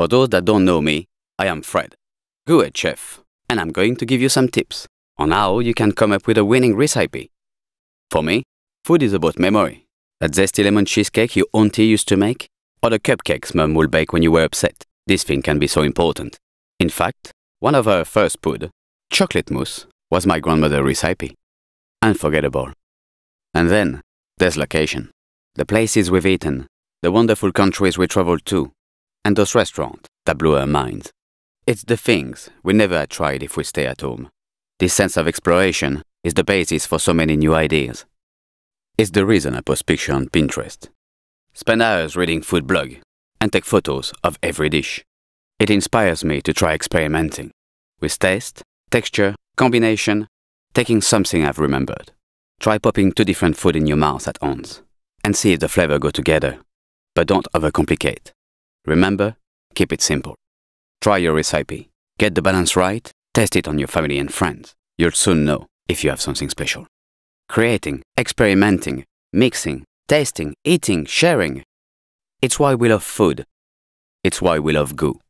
For those that don't know me, I am Fred, Good Chef, and I'm going to give you some tips on how you can come up with a winning recipe. For me, food is about memory. That zesty lemon cheesecake your auntie used to make, or the cupcakes mum will bake when you were upset. This thing can be so important. In fact, one of her first food, chocolate mousse, was my grandmother's recipe. Unforgettable. And then, there's location. The places we've eaten, the wonderful countries we traveled to, and those restaurants that blew our minds. It's the things we never tried if we stay at home. This sense of exploration is the basis for so many new ideas. It's the reason I post pictures on Pinterest. Spend hours reading food blog and take photos of every dish. It inspires me to try experimenting with taste, texture, combination, taking something I've remembered. Try popping two different food in your mouth at once and see if the flavor go together. But don't overcomplicate. Remember, keep it simple. Try your recipe, get the balance right, test it on your family and friends. You'll soon know if you have something special. Creating, experimenting, mixing, tasting, eating, sharing. It's why we love food. It's why we love goo.